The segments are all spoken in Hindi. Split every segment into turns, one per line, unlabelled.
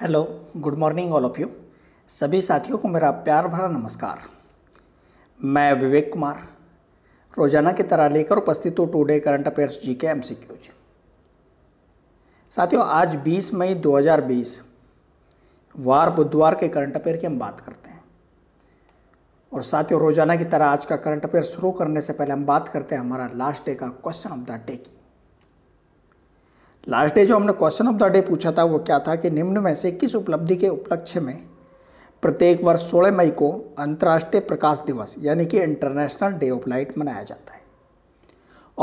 hello good morning all of you सभी साथियों को मेरा प्यार भरा नमस्कार मैं विवेक कुमार रोजाना की तरह लेकर उपस्थित हूँ टूडे करंट अफेयर्स जी के एम साथियों आज 20 मई 2020 वार बुधवार के करंट अफेयर की हम बात करते हैं और साथियों रोजाना की तरह आज का करंट अफेयर शुरू करने से पहले हम बात करते हैं हमारा लास्ट डे का क्वेश्चन ऑफ द डे की लास्ट डे जो हमने क्वेश्चन ऑफ द डे पूछा था वो क्या था कि निम्न में से किस उपलब्धि के उपलक्ष्य में प्रत्येक वर्ष सोलह मई को अंतर्राष्ट्रीय प्रकाश दिवस यानी कि इंटरनेशनल डे ऑफ लाइट मनाया जाता है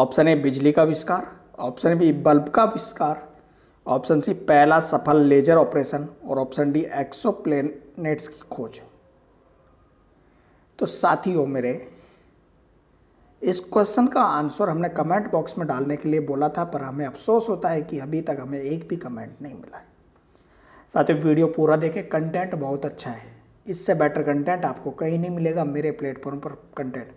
ऑप्शन ए बिजली का आविष्कार ऑप्शन बी बल्ब का आविष्कार ऑप्शन सी पहला सफल लेजर ऑपरेशन और ऑप्शन डी एक्सो की खोज तो साथियों मेरे इस क्वेश्चन का आंसर हमने कमेंट बॉक्स में डालने के लिए बोला था पर हमें अफसोस होता है कि अभी तक हमें एक भी कमेंट नहीं मिला है साथ ही वीडियो पूरा देखें कंटेंट बहुत अच्छा है इससे बेटर कंटेंट आपको कहीं नहीं मिलेगा मेरे प्लेटफॉर्म पर कंटेंट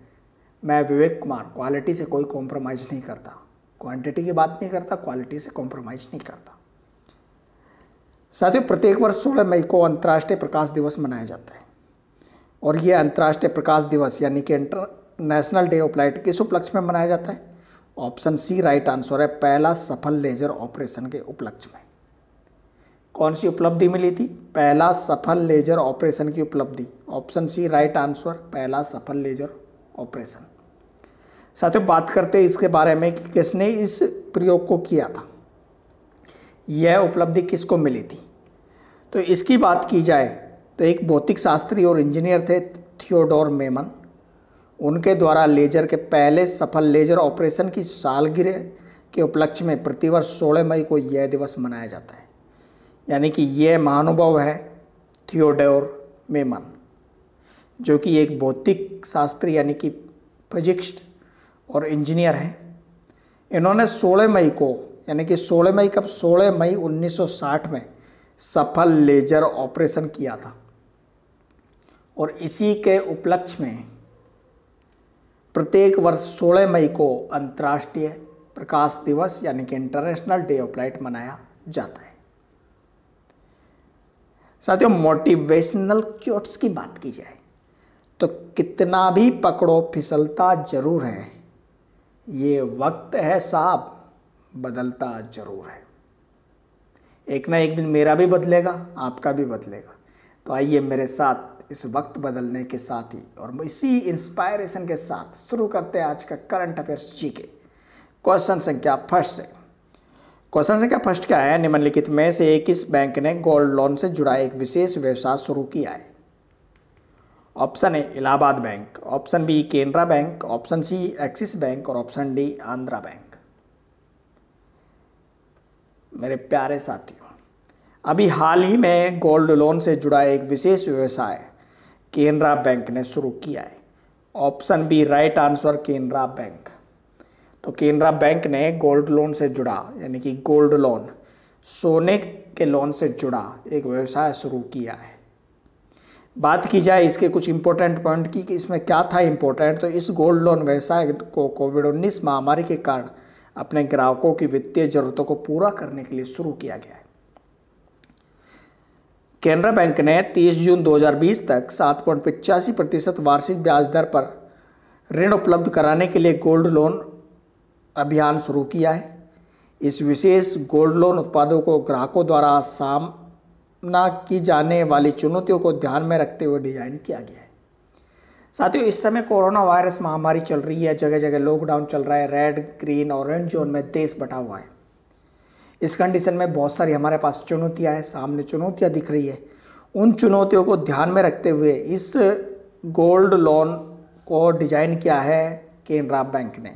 मैं विवेक कुमार क्वालिटी से कोई कॉम्प्रोमाइज़ नहीं करता क्वांटिटी की बात नहीं करता क्वालिटी से कॉम्प्रोमाइज़ नहीं करता साथियों प्रत्येक वर्ष सोलह मई को अंतर्राष्ट्रीय प्रकाश दिवस मनाया जाता है और ये अंतर्राष्ट्रीय प्रकाश दिवस यानी कि नेशनल डे ऑफ लाइट किस उपलक्ष्य में मनाया जाता है ऑप्शन सी राइट आंसर है पहला सफल लेजर ऑपरेशन के उपलक्ष्य में कौन सी उपलब्धि मिली थी पहला सफल लेजर ऑपरेशन की उपलब्धि ऑप्शन सी राइट आंसर पहला सफल लेजर ऑपरेशन साथियों बात करते हैं इसके बारे में कि किसने इस प्रयोग को किया था यह उपलब्धि किसको मिली थी तो इसकी बात की जाए तो एक भौतिक शास्त्री और इंजीनियर थे थियोडोर मेमन उनके द्वारा लेजर के पहले सफल लेजर ऑपरेशन की सालगिरह के उपलक्ष्य में प्रतिवर्ष सोलह मई को यह दिवस मनाया जाता है यानी कि यह महानुभव है थियोडोर मेमन जो कि एक भौतिक शास्त्री यानी कि फिजिक्स्ट और इंजीनियर हैं इन्होंने 16 मई को यानी कि 16 मई कब 16 मई 1960 में सफल लेजर ऑपरेशन किया था और इसी के उपलक्ष्य में प्रत्येक वर्ष 16 मई को अंतर्राष्ट्रीय प्रकाश दिवस यानी कि इंटरनेशनल डे ऑफ लाइट मनाया जाता है साथियों मोटिवेशनल क्यूट्स की बात की जाए तो कितना भी पकड़ो फिसलता जरूर है ये वक्त है साहब बदलता जरूर है एक ना एक दिन मेरा भी बदलेगा आपका भी बदलेगा तो आइए मेरे साथ इस वक्त बदलने के साथ ही और इसी इंस्पायरेशन के साथ शुरू करते हैं आज का करंट अफेयर्स जी के क्वेश्चन संख्या फर्स्ट से क्वेश्चन संख्या फर्स्ट क्या है निम्नलिखित में से किस बैंक ने गोल्ड लोन से जुड़ा एक विशेष व्यवसाय शुरू किया है option A Allahabad bank option B Canara bank option C Axis bank और ऑप्शन डी आंध्रा बैंक मेरे प्यारे साथियों अभी हाल ही में गोल्ड लोन से जुड़ा एक विशेष व्यवसाय केनरा बैंक ने शुरू किया है option B right answer Canara bank तो केनरा बैंक ने गोल्ड लोन से जुड़ा यानी कि गोल्ड लोन सोने के लोन से जुड़ा एक व्यवसाय शुरू किया है बात की जाए इसके कुछ इम्पोर्टेंट पॉइंट की कि इसमें क्या था इम्पोर्टेंट तो इस गोल्ड लोन व्यवसाय को कोविड उन्नीस महामारी के कारण अपने ग्राहकों की वित्तीय जरूरतों को पूरा करने के लिए शुरू किया गया केनरा बैंक ने 30 जून 2020 तक सात पॉइंट पिचासी प्रतिशत वार्षिक ब्याज दर पर ऋण उपलब्ध कराने के लिए गोल्ड लोन अभियान शुरू किया है इस विशेष गोल्ड लोन उत्पादों को ग्राहकों द्वारा सामना की जाने वाली चुनौतियों को ध्यान में रखते हुए डिज़ाइन किया गया है साथियों इस समय कोरोना वायरस महामारी चल रही है जगह जगह लॉकडाउन चल रहा है रेड ग्रीन ऑरेंज जोन में देश बटा हुआ है इस कंडीशन में बहुत सारी हमारे पास चुनौतियाँ हैं सामने चुनौतियाँ दिख रही है उन चुनौतियों को ध्यान में रखते हुए इस गोल्ड लोन को डिजाइन किया है केनरा बैंक ने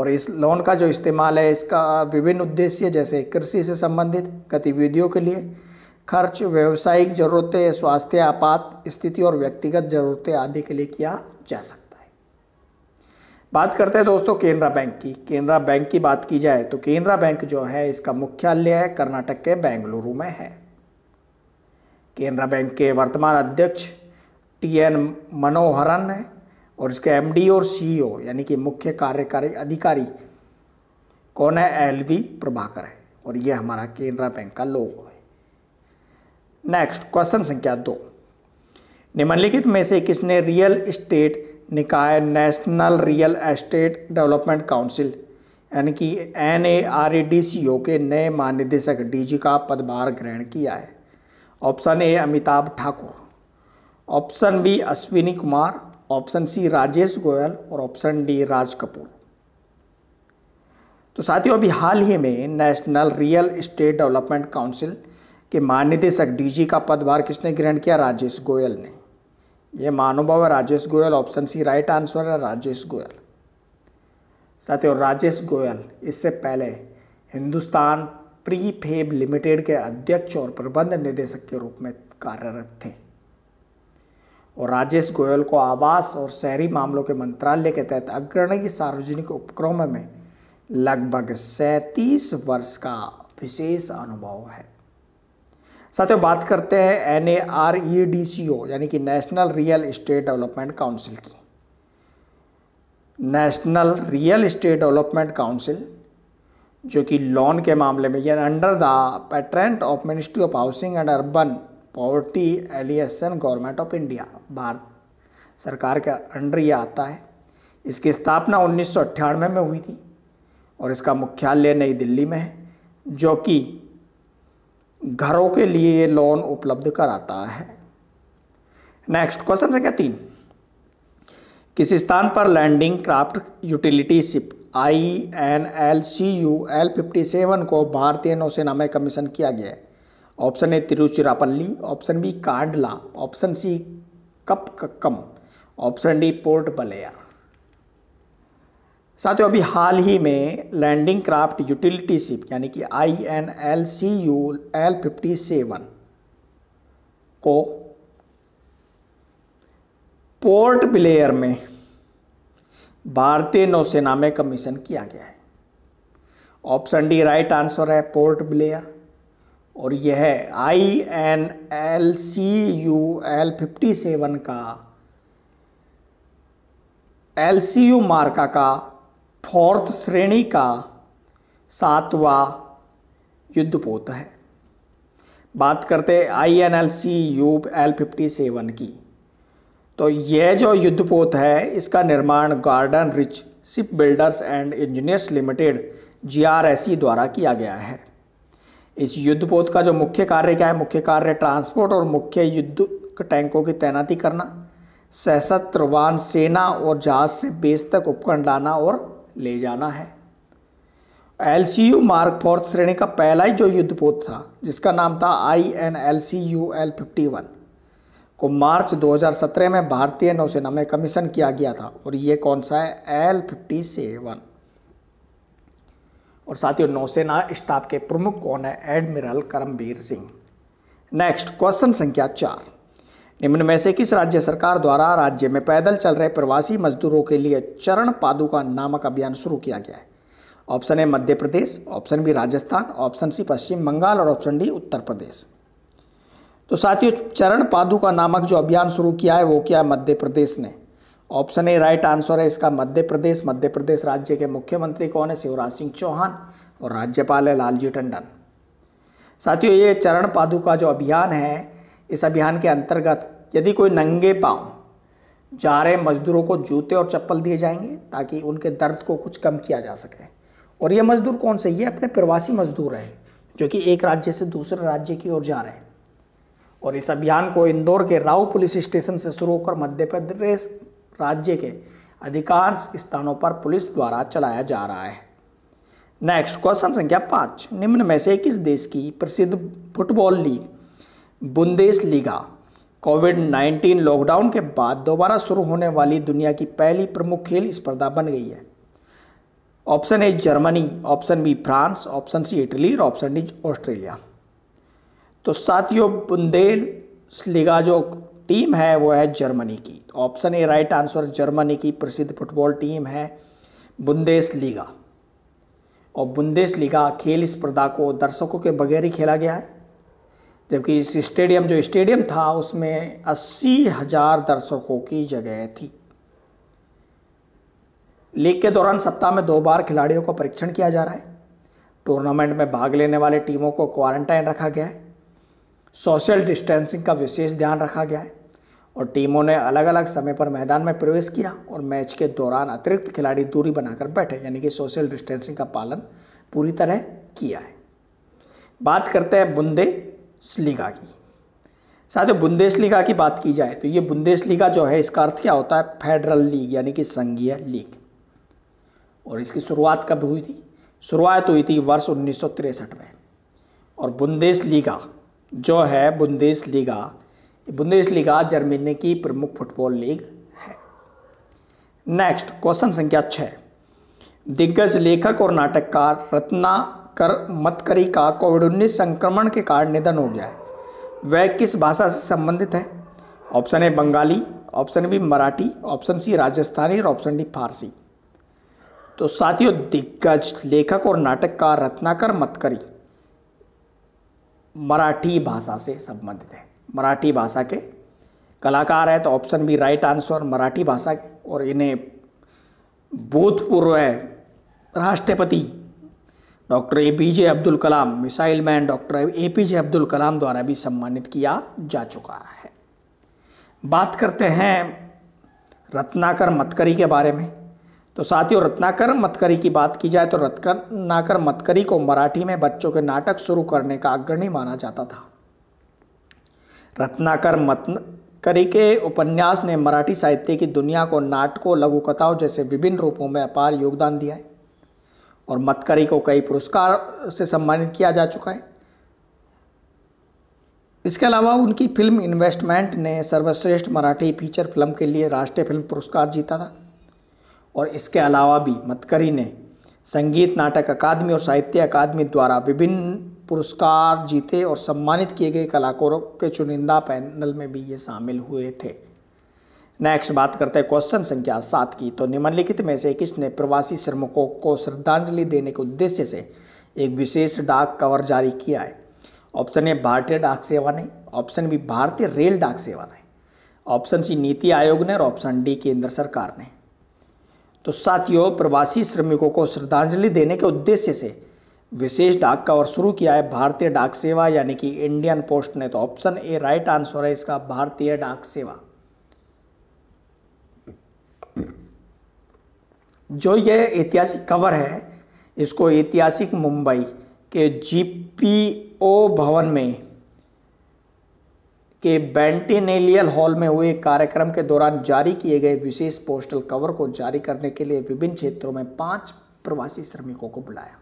और इस लोन का जो इस्तेमाल है इसका विभिन्न उद्देश्य जैसे कृषि से संबंधित गतिविधियों के लिए खर्च व्यावसायिक जरूरतें स्वास्थ्य आपात स्थिति और व्यक्तिगत जरूरतें आदि के लिए किया जा सकता है बात करते हैं दोस्तों केनरा बैंक की केनरा बैंक की बात की जाए तो केनरा बैंक जो है इसका मुख्यालय है कर्नाटक के बेंगलुरु में है केनरा बैंक के वर्तमान अध्यक्ष टी एन मनोहरन है और इसके एमडी और सीईओ e यानी कि मुख्य कार्यकारी अधिकारी कौन है एल वी प्रभाकर है और ये हमारा केनरा बैंक का लोगो है नेक्स्ट क्वेश्चन संख्या दो निम्नलिखित में से किसने रियल इस्टेट निकाय national real estate development council यानी कि N A R E D C O के नए महानिदेशक डी जी का पदभार ग्रहण किया है option A Amitabh Thakur option B Ashwini Kumar option C Rajesh Goyal और ऑप्शन डी राज कपूर तो साथियों अभी हाल ही में national real estate development council के महानिदेशक डीजी का पदभार किसने ग्रहण किया राजेश गोयल ने ये महानुभाव है Rajesh Goyal option C right answer है राजेश गोयल साथियों राजेश गोयल इससे पहले हिंदुस्तान प्री फेब लिमिटेड के अध्यक्ष और प्रबंध निदेशक के रूप में कार्यरत थे और राजेश गोयल को आवास और शहरी मामलों के मंत्रालय के तहत अग्रणी सार्वजनिक उपक्रमों में लगभग सैंतीस वर्ष का विशेष अनुभव है साथियों बात करते हैं N A R E D C O यानी कि national real estate development council की national real estate development council जो कि लोन के मामले में यानी under the patent of ministry of housing and urban poverty alleviation government of India Bharat सरकार के अंडर ये आता है इसकी स्थापना उन्नीस में हुई थी और इसका मुख्यालय नई दिल्ली में है जो कि घरों के लिए ये लोन उपलब्ध कराता है नेक्स्ट क्वेश्चन संख्या तीन किस स्थान पर landing craft utility ship I N L C U L fifty seven को भारतीय नौसेना में कमीशन किया गया है option A Tiruchirappalli option B Kandla option C Kalpakkam option D port Blair साथियों अभी हाल ही में लैंडिंग क्राफ्ट यूटिलिटी शिप यानी कि I N L C U L fifty seven को पोर्ट ब्लेयर में भारतीय नौसेना में कमीशन किया गया है ऑप्शन डी राइट आंसर है पोर्ट ब्लेयर और यह I N L C U L fifty seven का एल सी यू मार्का का फोर्थ श्रेणी का सातवां युद्धपोत है बात करते I N L C U L fifty seven की तो यह जो युद्धपोत है इसका निर्माण garden reach shipbuilders and engineers limited G R S C द्वारा किया गया है इस युद्धपोत का जो मुख्य कार्य क्या है मुख्य कार्य ट्रांसपोर्ट और मुख्य युद्ध टैंकों की तैनाती करना सशस्त्र वाहन सेना और जहाज से बेस तक उपकरण लाना और ले जाना है L C U mark fourth श्रेणी का पहला ही जो युद्धपोत था जिसका नाम था I N L C U L fifty one को मार्च 2017 में भारतीय नौसेना में कमीशन किया गया था और ये कौन सा है एल फिफ्टी सेवन और साथियों नौसेना स्टाफ के प्रमुख कौन है admiral Karambir Singh next question संख्या चार निम्न में से किस राज्य सरकार द्वारा राज्य में पैदल चल रहे प्रवासी मजदूरों के लिए चरण पादुका नामक अभियान शुरू किया गया है option A Madhya Pradesh option B Rajasthan option C Paschim Bangal और ऑप्शन डी उत्तर प्रदेश तो साथियों चरण पादुका नामक जो अभियान शुरू किया है वो किया मध्य प्रदेश ने ऑप्शन ए राइट आंसर है इसका मध्य प्रदेश मध्य प्रदेश राज्य के मुख्यमंत्री कौन है शिवराज सिंह चौहान और राज्यपाल है लालजी टंडन साथियों ये चरण पादुका जो अभियान है इस अभियान के अंतर्गत यदि कोई नंगे पाँव जा रहे मजदूरों को जूते और चप्पल दिए जाएंगे ताकि उनके दर्द को कुछ कम किया जा सके और ये मजदूर कौन से ये अपने प्रवासी मजदूर हैं जो कि एक राज्य से दूसरे राज्य की ओर जा रहे हैं और इस अभियान को इंदौर के राव पुलिस स्टेशन से शुरू होकर मध्य प्रदेश राज्य के अधिकांश स्थानों पर पुलिस द्वारा चलाया जा रहा है नेक्स्ट क्वेश्चन संख्या पाँच निम्न में से किस देश की प्रसिद्ध football league Bundesliga Covid 19 lockdown के बाद दोबारा शुरू होने वाली दुनिया की पहली प्रमुख खेल स्पर्धा बन गई है option A Germany option B France option C Italy और ऑप्शन डी ऑस्ट्रेलिया तो साथियों बुंदेश लीगा जो टीम है वो है जर्मनी की option A right answer Germany की प्रसिद्ध फुटबॉल टीम है बुंदेश लीगा और बुंदेश लीगा खेल स्पर्धा को दर्शकों के बगैर ही खेला गया है जबकि इस स्टेडियम जो स्टेडियम था उसमें अस्सी हज़ार दर्शकों की जगह थी लीग के दौरान सप्ताह में दो बार खिलाड़ियों को परीक्षण किया जा रहा है टूर्नामेंट में भाग लेने वाले टीमों को क्वारंटाइन रखा गया है सोशल डिस्टेंसिंग का विशेष ध्यान रखा गया है और टीमों ने अलग अलग समय पर मैदान में प्रवेश किया और मैच के दौरान अतिरिक्त खिलाड़ी दूरी बनाकर बैठे यानी कि सोशल डिस्टेंसिंग का पालन पूरी तरह किया है बात करते हैं बुंदे लीगा की साथियों बुंदेश लीगा की बात की जाए तो ये बुंदेश लीगा जो है इसका अर्थ क्या होता है फेडरल लीग यानी कि संघीय लीग और इसकी शुरुआत कब हुई थी शुरुआत हुई थी वर्ष उन्नीस में और बुंदेश लीगा जो है Bundesliga Bundesliga Germany की प्रमुख फुटबॉल लीग है नेक्स्ट क्वेश्चन संख्या छः दिग्गज लेखक और नाटककार रत्ना कर मतकरी का कोविड उन्नीस संक्रमण के कारण निधन हो गया है वह किस भाषा से संबंधित है option A Bengali option B Marathi option C Rajasthani और ऑप्शन डी फारसी तो साथियों दिग्गज लेखक और नाटककार रत्नाकर मतकरी मराठी भाषा से संबंधित है मराठी भाषा के कलाकार है तो option B right answer Marathi भाषा के और इन्हें भूतपूर्व राष्ट्रपति doctor A P J Abdul Kalam missile man doctor A P J Abdul Kalam द्वारा भी सम्मानित किया जा चुका है बात करते हैं रत्नाकर मतकरी के बारे में तो साथियों रत्नाकर मतकरी की बात की जाए तो रत्नाकर मतकरी को मराठी में बच्चों के नाटक शुरू करने का अग्रणी माना जाता था रत्नाकर मतकरी के उपन्यास ने मराठी साहित्य की दुनिया को नाटकों लघुकथाओं जैसे विभिन्न रूपों में अपार योगदान दिया है और मतकरी को कई पुरस्कार से सम्मानित किया जा चुका है इसके अलावा उनकी फिल्म इन्वेस्टमेंट ने सर्वश्रेष्ठ मराठी फीचर फिल्म के लिए राष्ट्रीय फिल्म पुरस्कार जीता था और इसके अलावा भी मतकरी ने संगीत नाटक अकादमी और साहित्य अकादमी द्वारा विभिन्न पुरस्कार जीते और सम्मानित किए गए कलाकारों के चुनिंदा पैनल में भी ये शामिल हुए थे नेक्स्ट बात करते हैं क्वेश्चन संख्या सात की तो निम्नलिखित में से किसने प्रवासी श्रमिकों को श्रद्धांजलि देने के उद्देश्य से एक विशेष डाक कवर जारी किया है ऑप्शन ए भारतीय डाक सेवा ने ऑप्शन बी भारतीय रेल डाक सेवा ने ऑप्शन सी नीति आयोग ने और ऑप्शन डी केंद्र सरकार ने तो साथियों प्रवासी श्रमिकों को श्रद्धांजलि देने के उद्देश्य से विशेष डाक कवर शुरू किया है भारतीय डाक सेवा यानी कि इंडियन पोस्ट ने तो ऑप्शन ए राइट आंसर है इसका भारतीय डाक सेवा जो ये ऐतिहासिक कवर है इसको ऐतिहासिक मुंबई के जीपीओ भवन में के बैंटिनेलियल हॉल में हुए कार्यक्रम के दौरान जारी किए गए विशेष पोस्टल कवर को जारी करने के लिए विभिन्न क्षेत्रों में पांच प्रवासी श्रमिकों को बुलाया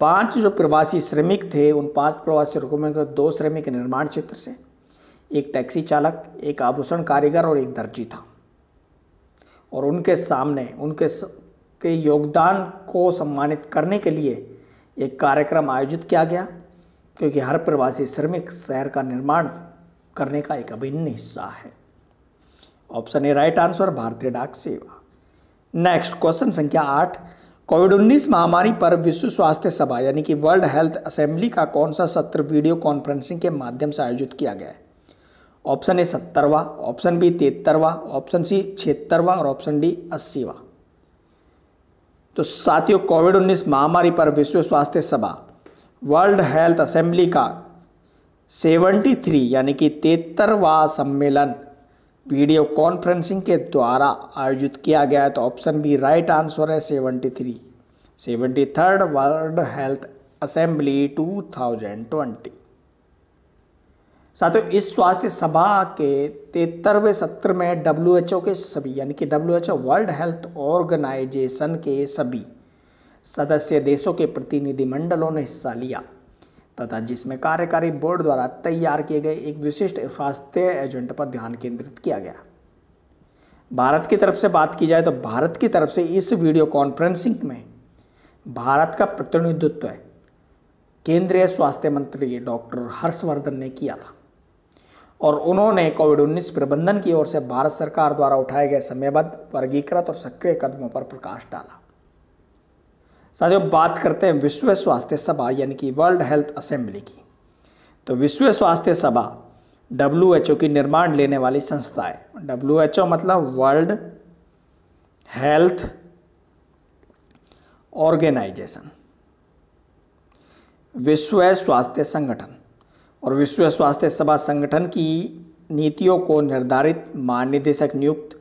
पांच जो प्रवासी श्रमिक थे उन पांच प्रवासी श्रमिकों में दो श्रमिक निर्माण क्षेत्र से एक टैक्सी चालक एक आभूषण कारीगर और एक दर्जी था और उनके सामने उनके स, के योगदान को सम्मानित करने के लिए एक कार्यक्रम आयोजित किया गया क्योंकि हर प्रवासी श्रमिक शहर का निर्माण करने का एक अभिन्न हिस्सा है ऑप्शन ए राइट आंसर भारतीय डाक सेवा नेक्स्ट क्वेश्चन संख्या आठ कोविड 19 महामारी पर विश्व स्वास्थ्य सभा यानी कि वर्ल्ड हेल्थ असेंबली का कौन सा सत्र वीडियो कॉन्फ्रेंसिंग के माध्यम से आयोजित किया गया है ऑप्शन ए सत्तरवा ऑप्शन बी तिहत्तरवा ऑप्शन सी छिहत्तरवा और ऑप्शन डी अस्सीवा तो साथियों कोविड 19 महामारी पर विश्व स्वास्थ्य सभा वर्ल्ड हेल्थ असेंबली का 73 यानी कि तिहत्तरवा सम्मेलन वीडियो कॉन्फ्रेंसिंग के द्वारा आयोजित किया गया है तो ऑप्शन बी राइट आंसर है 73 seventy third world health assembly 2020 साथियों इस स्वास्थ्य सभा के तिहत्तरवें सत्र में डब्ल्यू के सभी यानी कि डब्ल्यू वर्ल्ड हेल्थ ऑर्गेनाइजेशन के सभी सदस्य देशों के प्रतिनिधिमंडलों ने हिस्सा लिया तथा जिसमें कार्यकारी बोर्ड द्वारा तैयार किए गए एक विशिष्ट स्वास्थ्य एजेंडा पर ध्यान केंद्रित किया गया भारत की तरफ से बात की जाए तो भारत की तरफ से इस वीडियो कॉन्फ्रेंसिंग में भारत का प्रतिनिधित्व केंद्रीय स्वास्थ्य मंत्री डॉक्टर हर्षवर्धन ने किया था और उन्होंने कोविड 19 प्रबंधन की ओर से भारत सरकार द्वारा उठाए गए समयबद्ध वर्गीकृत और सक्रिय कदमों पर प्रकाश डाला साथियों बात करते हैं विश्व स्वास्थ्य सभा यानी कि वर्ल्ड हेल्थ असेंबली की तो विश्व स्वास्थ्य सभा डब्ल्यू की निर्माण लेने वाली संस्था है डब्ल्यू मतलब वर्ल्ड हेल्थ ऑर्गेनाइजेशन विश्व स्वास्थ्य संगठन और विश्व स्वास्थ्य सभा संगठन की नीतियों को निर्धारित महानिदेशक नियुक्त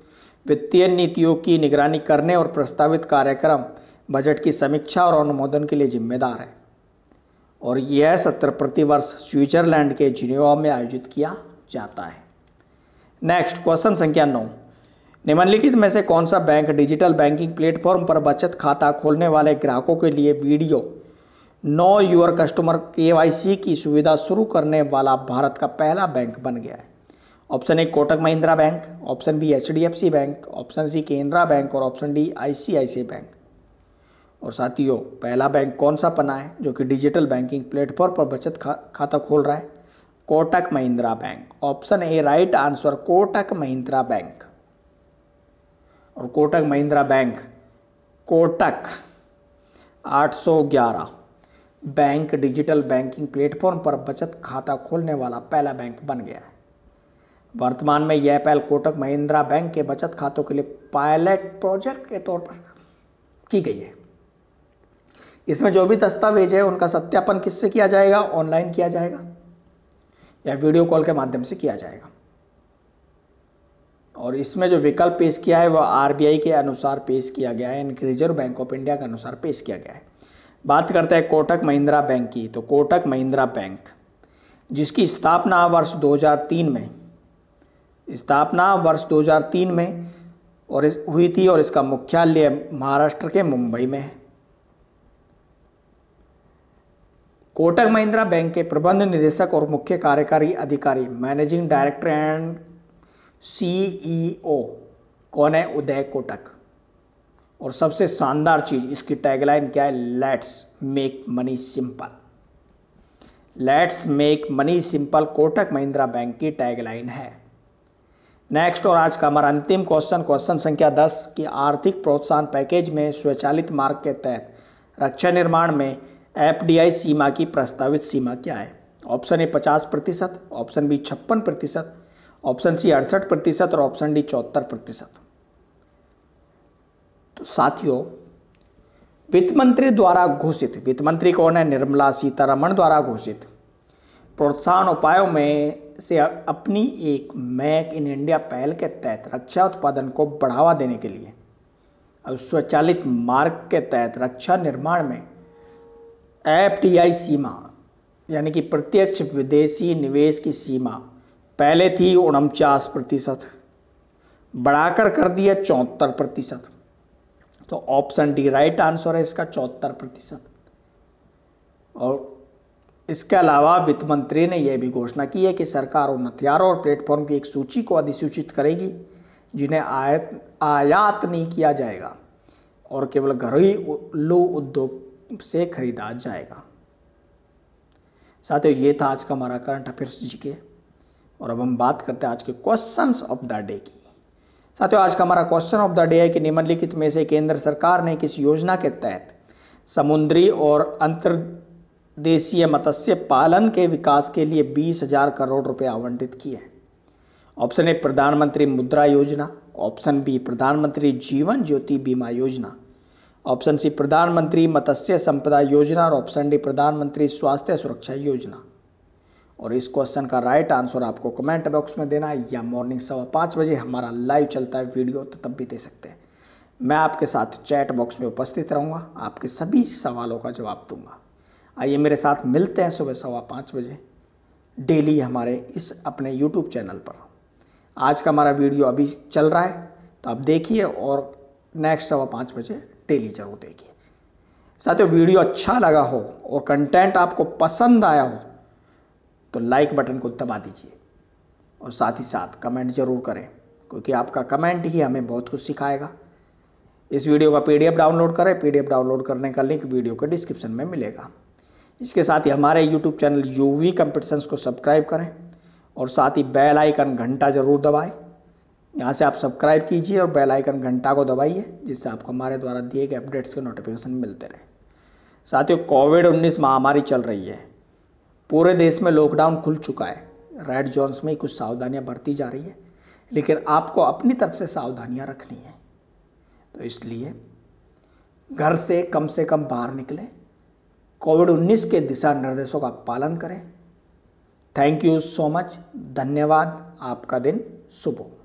वित्तीय नीतियों की निगरानी करने और प्रस्तावित कार्यक्रम बजट की समीक्षा और अनुमोदन के लिए जिम्मेदार है और यह सत्र प्रतिवर्ष स्विट्जरलैंड के जिनेवा में आयोजित किया जाता है नेक्स्ट क्वेश्चन संख्या नौ निम्नलिखित में से कौन सा बैंक डिजिटल बैंकिंग प्लेटफॉर्म पर बचत खाता खोलने वाले ग्राहकों के लिए वीडियो नो यूर कस्टमर के की सुविधा शुरू करने वाला भारत का पहला बैंक बन गया है option A Kotak Mahindra bank option B H D F C bank option C Canara bank और option D I C I C bank और साथियों पहला बैंक कौन सा बना है जो कि डिजिटल बैंकिंग प्लेटफॉर्म पर बचत खा, खाता खोल रहा है Kotak Mahindra bank option A right answer Kotak Mahindra bank और Kotak Mahindra bank Kotak 811 bank digital banking platform पर बचत खाता खोलने वाला पहला बैंक बन गया है वर्तमान में यह पहल कोटक महिंद्रा बैंक के बचत खातों के लिए पायलट प्रोजेक्ट के तौर पर की गई है इसमें जो भी दस्तावेज है उनका सत्यापन किससे किया जाएगा ऑनलाइन किया जाएगा या वीडियो कॉल के माध्यम से किया जाएगा और इसमें जो विकल्प पेश किया है वह आरबीआई के अनुसार पेश किया गया है यानी रिजर्व बैंक ऑफ इंडिया के अनुसार पेश किया गया है बात करते हैं कोटक महिंद्रा बैंक की तो कोटक महिंद्रा बैंक जिसकी स्थापना वर्ष 2003 में स्थापना वर्ष 2003 में और इस हुई थी और इसका मुख्यालय महाराष्ट्र के मुंबई में है कोटक महिंद्रा बैंक के प्रबंध निदेशक और मुख्य कार्यकारी अधिकारी मैनेजिंग डायरेक्टर एंड सीईओ कौन है उदय कोटक और सबसे शानदार चीज़ इसकी टैगलाइन क्या है let's make money simple let's make money simple Kotak Mahindra bank की टैगलाइन है नेक्स्ट और आज का हमारा अंतिम क्वेश्चन क्वेश्चन संख्या दस की आर्थिक प्रोत्साहन पैकेज में स्वचालित मार्ग के तहत रक्षा निर्माण में एफडीआई सीमा की प्रस्तावित सीमा क्या है ऑप्शन ए पचास प्रतिशत ऑप्शन बी छप्पन प्रतिशत ऑप्शन सी अड़सठ प्रतिशत और ऑप्शन डी चौहत्तर प्रतिशत तो साथियों वित्त मंत्री द्वारा घोषित वित्त मंत्री कौन है निर्मला सीतारमण द्वारा घोषित प्रोत्साहन उपायों में से अपनी एक मैक इन इंडिया पहल के तहत रक्षा उत्पादन को बढ़ावा देने के लिए स्वचालित मार्ग के तहत रक्षा निर्माण में एफ सीमा यानी कि प्रत्यक्ष विदेशी निवेश की सीमा पहले थी उनचास प्रतिशत बढ़ाकर कर दिया चौहत्तर प्रतिशत तो ऑप्शन डी राइट आंसर है इसका चौहत्तर प्रतिशत और इसके अलावा वित्त मंत्री ने यह भी घोषणा की है कि सरकार उन हथियारों और प्लेटफॉर्म की एक सूची को अधिसूचित करेगी जिन्हें आयत आयात नहीं किया जाएगा और केवल घरेलू उद्योग से खरीदा जाएगा साथियों ये था आज का हमारा करंट अफेयर्स जी के और अब हम बात करते हैं आज के क्वेश्चंस ऑफ द डे की साथियों आज का हमारा क्वेश्चन ऑफ द डे है कि निम्नलिखित में से केंद्र सरकार ने किस योजना के तहत समुद्री और अंतर्देशीय मत्स्य पालन के विकास के लिए बीस हजार करोड़ रुपए आवंटित किए हैं ऑप्शन ए प्रधानमंत्री मुद्रा योजना ऑप्शन बी प्रधानमंत्री जीवन ज्योति बीमा योजना ऑप्शन सी प्रधानमंत्री मत्स्य संपदा योजना और ऑप्शन डी प्रधानमंत्री स्वास्थ्य सुरक्षा योजना और इस क्वेश्चन का राइट आंसर आपको कमेंट बॉक्स में देना है या मॉर्निंग सवा पाँच बजे हमारा लाइव चलता है वीडियो तो तब भी दे सकते हैं मैं आपके साथ चैट बॉक्स में उपस्थित रहूँगा आपके सभी सवालों का जवाब दूंगा आइए मेरे साथ मिलते हैं सुबह सवा पाँच बजे डेली हमारे इस अपने यूट्यूब चैनल पर आज का हमारा वीडियो अभी चल रहा है तो आप देखिए और नेक्स्ट सवा पाँच बजे डेली जरूर देखिए साथियों वीडियो अच्छा लगा हो और कंटेंट आपको पसंद आया हो तो लाइक बटन को दबा दीजिए और साथ ही साथ कमेंट ज़रूर करें क्योंकि आपका कमेंट ही हमें बहुत कुछ सिखाएगा इस वीडियो का पीडीएफ डाउनलोड करें पीडीएफ डाउनलोड करने का लिंक वीडियो के डिस्क्रिप्शन में मिलेगा इसके साथ ही हमारे यूट्यूब चैनल यू वी को सब्सक्राइब करें और साथ ही बेल आइकन घंटा ज़रूर दबाएं यहाँ से आप सब्सक्राइब कीजिए और बेल आइकन घंटा को दबाइए जिससे आपको हमारे द्वारा दिए गए अपडेट्स के नोटिफिकेशन मिलते रहे साथियों कोविड 19 महामारी चल रही है पूरे देश में लॉकडाउन खुल चुका है रेड जोन्स में कुछ सावधानियां बरती जा रही है लेकिन आपको अपनी तरफ से सावधानियां रखनी है तो इसलिए घर से कम से कम बाहर निकलें कोविड 19 के दिशा निर्देशों का पालन करें थैंक यू सो मच धन्यवाद आपका दिन शुभ हो